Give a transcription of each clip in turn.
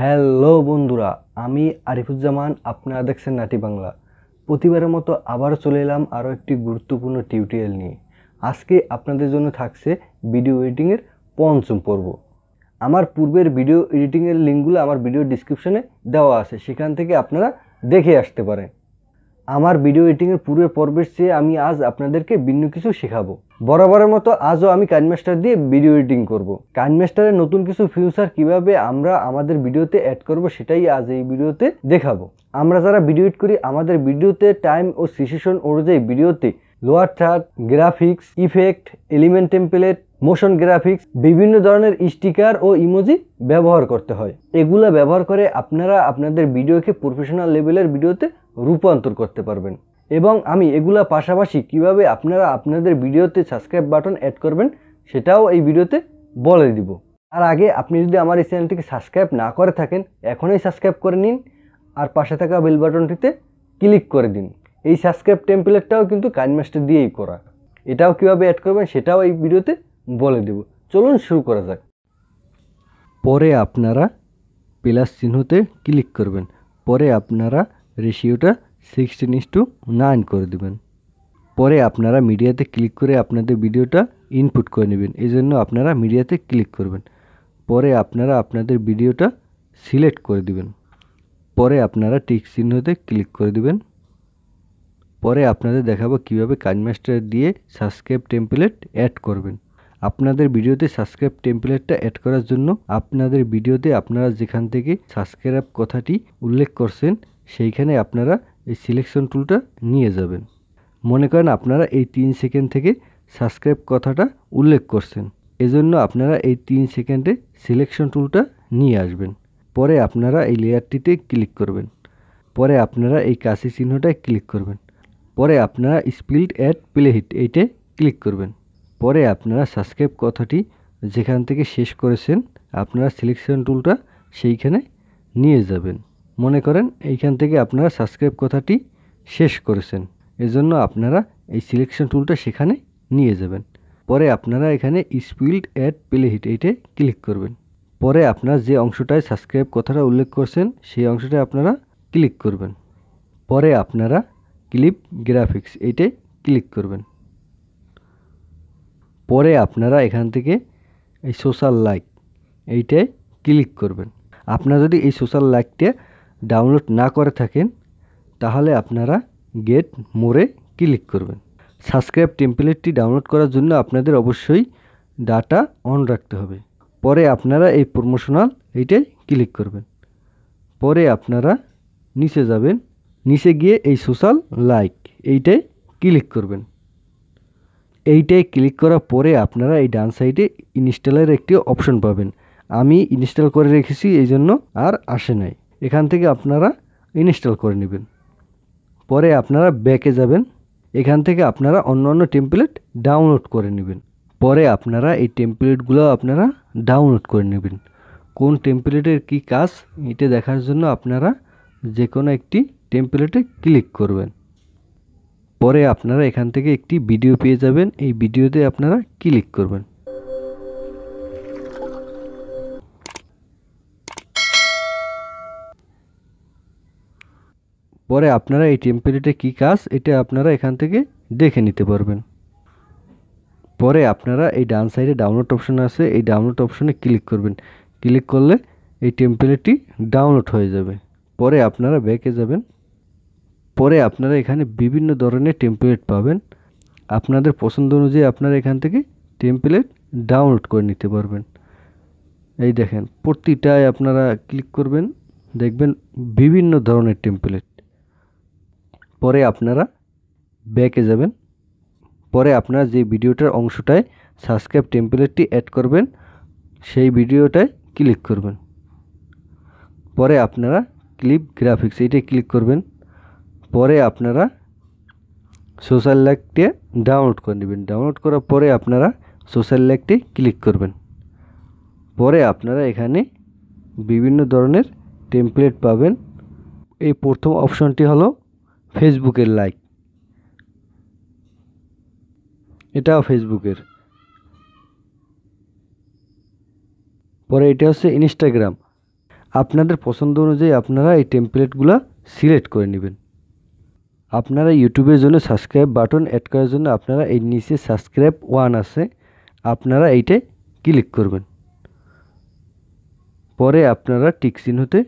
Hello বন্ধুরা আমি আরিফুজ্জামান আপনারা দেখছেন নাটি বাংলা প্রতিবারের মতো আবার চলে এলাম আরও একটি গুরুত্বপূর্ণ টিউটোরিয়াল নিয়ে আজকে আপনাদের জন্য থাকছে ভিডিও এডিটিংয়ের পঞ্চম পর্ব আমার পূর্বের ভিডিও এডিটিংয়ের লিঙ্কগুলো আমার ভিডিও ডিসক্রিপশনে দেওয়া আছে সেখান থেকে আপনারা দেখে আসতে পারেন আমার ভিডিও এডিটিংয়ের পূর্বের পর্বের চেয়ে আমি আজ আপনাদেরকে ভিন্ন কিছু শেখাবো বরাবরের মতো আজও আমি কাইনমাস্টার দিয়ে ভিডিও এডিটিং করব। কাইনমাস্টারের নতুন কিছু ফিউচার কিভাবে আমরা আমাদের ভিডিওতে অ্যাড করব সেটাই আজ এই ভিডিওতে দেখাবো আমরা যারা ভিডিও এড করি আমাদের ভিডিওতে টাইম ও সিচুয়েশন অনুযায়ী ভিডিওতে lower third graphics effect element template motion graphics বিভিন্ন ধরনের স্টিকার ও ইমোজি ব্যবহার করতে হয় এগুলা ব্যবহার করে আপনারা আপনাদের ভিডিওকে প্রফেশনাল লেভেলের ভিডিওতে রূপান্তর করতে পারবেন এবং আমি এগুলা পাশাপাশি কিভাবে আপনারা আপনাদের ভিডিওতে সাবস্ক্রাইব বাটন অ্যাড করবেন সেটাও এই ভিডিওতে বলে দিব আর আগে আপনি যদি আমার এই চ্যানেলটিকে সাবস্ক্রাইব না করে থাকেন এখনই সাবস্ক্রাইব করে নিন আর পাশে থাকা বেল বাটনটিতে ক্লিক করে দিন এই সাবস্ক্রাইব টেম্পলেটটাও কিন্তু কাইনমাস্টার দিয়েই করা এটাও কিভাবে অ্যাড করবেন সেটাও এই ভিডিওতে বলে দেব চলুন শুরু করা যাক পরে আপনারা প্লাস চিহ্নতে ক্লিক করবেন পরে আপনারা রেশিওটা সিক্সটিন ইস টু নাইন করে দেবেন পরে আপনারা মিডিয়াতে ক্লিক করে আপনাদের ভিডিওটা ইনপুট করে নেবেন এই জন্য আপনারা মিডিয়াতে ক্লিক করবেন পরে আপনারা আপনাদের ভিডিওটা সিলেক্ট করে দিবেন পরে আপনারা টিক চিহ্নতে ক্লিক করে দিবেন পরে আপনাদের দেখাবো কীভাবে কাজমাস্টার দিয়ে সাবস্ক্রাইব টেম্পলেট অ্যাড করবেন আপনাদের ভিডিওতে সাবস্ক্রাইব টেম্পলেটটা অ্যাড করার জন্য আপনাদের ভিডিওতে আপনারা যেখান থেকে সাবস্ক্রাইব কথাটি উল্লেখ করছেন সেইখানে আপনারা এই সিলেকশন টুলটা নিয়ে যাবেন মনে করেন আপনারা এই তিন সেকেন্ড থেকে সাবস্ক্রাইব কথাটা উল্লেখ করছেন এজন্য আপনারা এই তিন সেকেন্ডে সিলেকশন টুলটা নিয়ে আসবেন পরে আপনারা এই লেয়ারটিতে ক্লিক করবেন পরে আপনারা এই কাশি চিহ্নটায় ক্লিক করবেন পরে আপনারা স্পিল্ড অ্যাড প্লেহিট এইটে ক্লিক করবেন পরে আপনারা সাবস্ক্রাইব কথাটি যেখান থেকে শেষ করেছেন আপনারা সিলেকশন টুলটা সেইখানে নিয়ে যাবেন মনে করেন এইখান থেকে আপনারা সাবস্ক্রাইব কথাটি শেষ করেছেন এজন্য আপনারা এই সিলেকশন টুলটা সেখানে নিয়ে যাবেন পরে আপনারা এখানে স্পিল্ড অ্যাড প্লে হিট এইটে ক্লিক করবেন পরে আপনারা যে অংশটায় সাবস্ক্রাইব কথাটা উল্লেখ করছেন সেই অংশটায় আপনারা ক্লিক করবেন পরে আপনারা ক্লিপ গ্রাফিক্স এইটে ক্লিক করবেন পরে আপনারা এখান থেকে এই সোশ্যাল লাইক এইটায় ক্লিক করবেন আপনারা যদি এই সোশ্যাল লাইকটা ডাউনলোড না করে থাকেন তাহলে আপনারা গেট মোড়ে ক্লিক করবেন সাবস্ক্রাইব টেম্পলেটটি ডাউনলোড করার জন্য আপনাদের অবশ্যই ডাটা অন রাখতে হবে পরে আপনারা এই প্রমোশনাল এইটাই ক্লিক করবেন পরে আপনারা নিচে যাবেন নিচে গিয়ে এই সোশ্যাল লাইক এইটাই ক্লিক করবেন এইটাই ক্লিক করার পরে আপনারা এই ডান সাইডে ইনস্টলের একটি অপশন পাবেন আমি ইনস্টল করে রেখেছি এই জন্য আর আসে নাই এখান থেকে আপনারা ইনস্টল করে নেবেন পরে আপনারা ব্যাকে যাবেন এখান থেকে আপনারা অন্য অন্য টেমপ্লেট ডাউনলোড করে নেবেন পরে আপনারা এই টেমপ্লেটগুলো আপনারা ডাউনলোড করে নেবেন কোন টেমপ্লেটের কি কাজ এটা দেখার জন্য আপনারা যে কোনো একটি টেমপ্লেটে ক্লিক করবেন পরে আপনারা এখান থেকে একটি ভিডিও পেয়ে যাবেন এই ভিডিওতে আপনারা ক্লিক করবেন পরে আপনারা এই টেম্পলেটে কি কাজ এটা আপনারা এখান থেকে দেখে নিতে পারবেন পরে আপনারা এই ডান সাইডে ডাউনলোড অপশন আছে এই ডাউনলোড অপশনে ক্লিক করবেন ক্লিক করলে এই টেম্পলেটটি ডাউনলোড হয়ে যাবে পরে আপনারা ব্যাকে যাবেন পরে আপনারা এখানে বিভিন্ন ধরনের টেম্পলেট পাবেন আপনাদের পছন্দ অনুযায়ী আপনারা এখান থেকে টেম্পলেট ডাউনলোড করে নিতে পারবেন এই দেখেন প্রতিটায় আপনারা ক্লিক করবেন দেখবেন বিভিন্ন ধরনের টেম্পলেট পরে আপনারা ব্যাকে যাবেন পরে আপনারা যে ভিডিওটার অংশটায় সাবস্ক্রাইব টেম্পলেটটি অ্যাড করবেন সেই ভিডিওটায় ক্লিক করবেন পরে আপনারা ক্লিপ গ্রাফিক্স এইটাই ক্লিক করবেন পরে আপনারা সোশ্যাল লাইকটি ডাউনলোড করে নেবেন ডাউনলোড করার পরে আপনারা সোশ্যাল লাইকটি ক্লিক করবেন পরে আপনারা এখানে বিভিন্ন ধরনের টেমপ্লেট পাবেন এই প্রথম অপশনটি হলো ফেসবুকের লাইক এটাও ফেসবুকের পরে এটা হচ্ছে ইনস্টাগ্রাম আপনাদের পছন্দ অনুযায়ী আপনারা এই টেমপ্লেটগুলো সিলেক্ট করে নেবেন আপনারা ইউটিউবের জন্য সাবস্ক্রাইব বাটন অ্যাড করার জন্য আপনারা এর নিচে সাবস্ক্রাইব ওয়ান আছে আপনারা এইটে ক্লিক করবেন পরে আপনারা টিক চিহ্নতে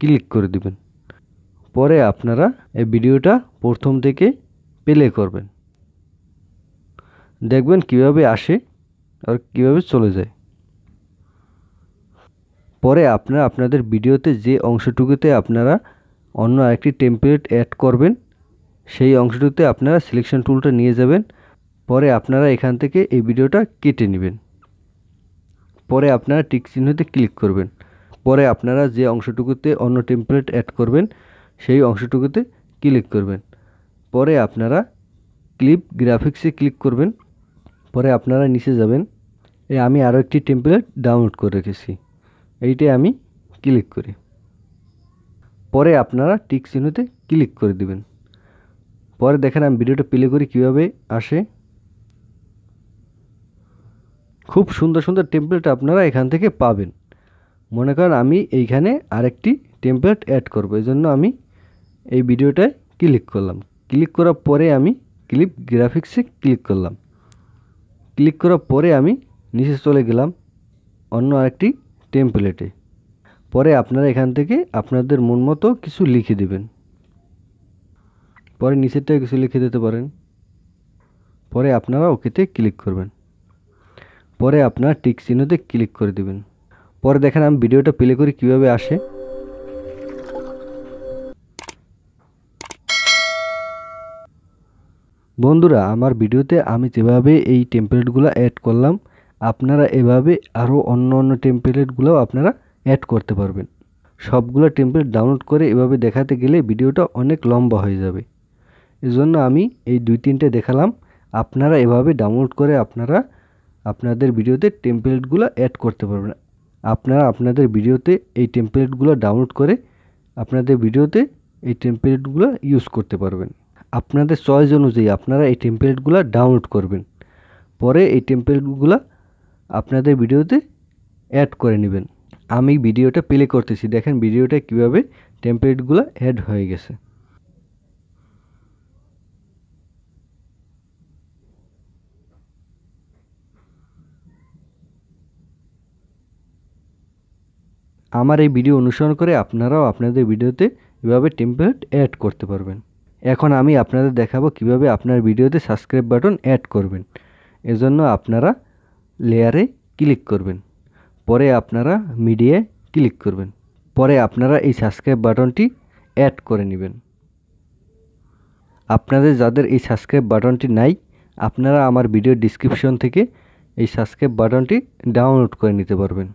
ক্লিক করে দেবেন পরে আপনারা এই ভিডিওটা প্রথম থেকে প্লে করবেন দেখবেন কিভাবে আসে আর কিভাবে চলে যায় পরে আপনারা আপনাদের ভিডিওতে যে অংশটুকুতে আপনারা অন্য আরেকটি টেম্পলেট অ্যাড করবেন সেই অংশটুকুতে আপনারা সিলেকশন টুলটা নিয়ে যাবেন পরে আপনারা এখান থেকে এই ভিডিওটা কেটে নেবেন পরে আপনারা টিক চিহ্নতে ক্লিক করবেন পরে আপনারা যে অংশটুকুতে অন্য টেম্পলেট অ্যাড করবেন সেই অংশটুকুতে ক্লিক করবেন পরে আপনারা ক্লিপ গ্রাফিক্সে ক্লিক করবেন পরে আপনারা নিচে যাবেন এ আমি আরও একটি টেম্পলেট ডাউনলোড করে রেখেছি এইটাই আমি ক্লিক করি পরে আপনারা টিক চিহ্নতে ক্লিক করে দিবেন পরে দেখেন আমি ভিডিওটা প্লে করি কীভাবে আসে খুব সুন্দর সুন্দর টেম্পলেট আপনারা এখান থেকে পাবেন মনে করেন আমি এইখানে আরেকটি টেম্পলেট অ্যাড করবো এই জন্য আমি এই ভিডিওটায় ক্লিক করলাম ক্লিক করার পরে আমি ক্লিপ গ্রাফিক্সে ক্লিক করলাম ক্লিক করার পরে আমি নিচে চলে গেলাম অন্য আরেকটি টেম্পলেটে পরে আপনারা এখান থেকে আপনাদের মন মতো কিছু লিখে দেবেন পরে নিচেরটায় কিছু লিখে দিতে পারেন পরে আপনারা ওকেতে ক্লিক করবেন পরে আপনার টিক চিহ্নতে ক্লিক করে দেবেন পরে দেখেন আমি ভিডিওটা প্লে করি কীভাবে আসে বন্ধুরা আমার ভিডিওতে আমি যেভাবে এই টেম্পলেটগুলো অ্যাড করলাম আপনারা এভাবে আরও অন্য অন্য টেমপ্লেটগুলোও আপনারা অ্যাড করতে পারবেন সবগুলো টেম্পলেট ডাউনলোড করে এভাবে দেখাতে গেলে ভিডিওটা অনেক লম্বা হয়ে যাবে এজন্য আমি এই দুই তিনটে দেখালাম আপনারা এভাবে ডাউনলোড করে আপনারা আপনাদের ভিডিওতে টেম্পলেটগুলো অ্যাড করতে পারবেন আপনারা আপনাদের ভিডিওতে এই টেমপ্লেটগুলো ডাউনলোড করে আপনাদের ভিডিওতে এই টেমপ্লেটগুলো ইউজ করতে পারবেন আপনাদের চয়েস অনুযায়ী আপনারা এই টেম্পলেটগুলো ডাউনলোড করবেন পরে এই টেম্পলেটগুলো আপনাদের ভিডিওতে অ্যাড করে নেবেন আমি ভিডিওটা প্লে করতেছি দেখেন ভিডিওটা কিভাবে টেম্পলেটগুলো অ্যাড হয়ে গেছে আমার এই ভিডিও অনুসরণ করে আপনারাও আপনাদের ভিডিওতে এভাবে টেম্পলেট অ্যাড করতে পারবেন এখন আমি আপনাদের দেখাবো কিভাবে আপনার ভিডিওতে সাবস্ক্রাইব বাটন অ্যাড করবেন এজন্য আপনারা লেয়ারে ক্লিক করবেন পরে আপনারা মিডিয়ায় ক্লিক করবেন পরে আপনারা এই সাবস্ক্রাইব বাটনটি অ্যাড করে নেবেন আপনাদের যাদের এই সাবস্ক্রাইব বাটনটি নাই আপনারা আমার ভিডিও ডিসক্রিপশন থেকে এই সাবস্ক্রাইব বাটনটি ডাউনলোড করে নিতে পারবেন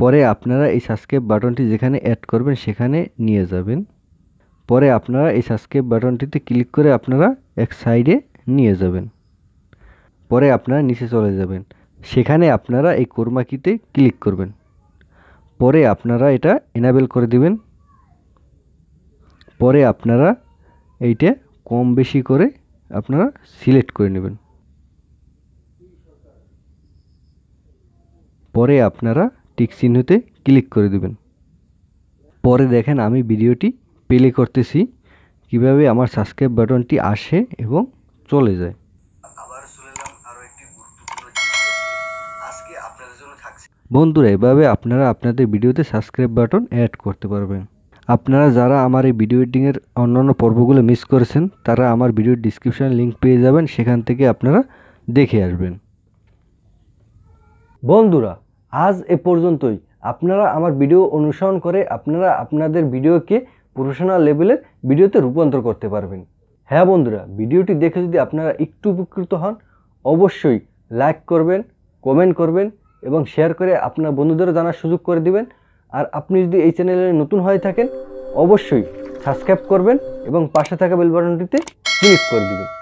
পরে আপনারা এই সাবস্ক্রাইব বাটনটি যেখানে অ্যাড করবেন সেখানে নিয়ে যাবেন পরে আপনারা এই সাবস্ক্রাইব বাটনটিতে ক্লিক করে আপনারা এক সাইডে নিয়ে যাবেন পরে আপনারা নিচে চলে যাবেন সেখানে আপনারা এই কোরমাকিতে ক্লিক করবেন পরে আপনারা এটা এনাবেল করে দিবেন পরে আপনারা এইটা কম বেশি করে আপনারা সিলেক্ট করে নেবেন পরে আপনারা টিক চিহ্নতে ক্লিক করে দেবেন পরে দেখেন আমি ভিডিওটি প্লে করতেছি কিভাবে আমার সাবস্ক্রাইব বাটনটি আসে এবং চলে যায় বন্ধুরা এভাবে আপনারা আপনাদের ভিডিওতে সাবস্ক্রাইব বাটন অ্যাড করতে পারবেন আপনারা যারা আমার এই ভিডিও এডিংয়ের অন্যান্য পর্বগুলো মিস করেছেন তারা আমার ভিডিও ডিসক্রিপশানে লিঙ্ক পেয়ে যাবেন সেখান থেকে আপনারা দেখে আসবেন বন্ধুরা আজ এ পর্যন্তই আপনারা আমার ভিডিও অনুসরণ করে আপনারা আপনাদের ভিডিওকে প্রফেশনাল লেভেলের ভিডিওতে রূপান্তর করতে পারবেন হ্যাঁ বন্ধুরা ভিডিওটি দেখে যদি আপনারা একটু উপকৃত হন অবশ্যই লাইক করবেন কমেন্ট করবেন এবং শেয়ার করে আপনার বন্ধুদেরও জানার সুযোগ করে দিবেন আর আপনি যদি এই চ্যানেলে নতুন হয়ে থাকেন অবশ্যই সাবস্ক্রাইব করবেন এবং পাশে থাকা বেল ক্লিক করে দিবেন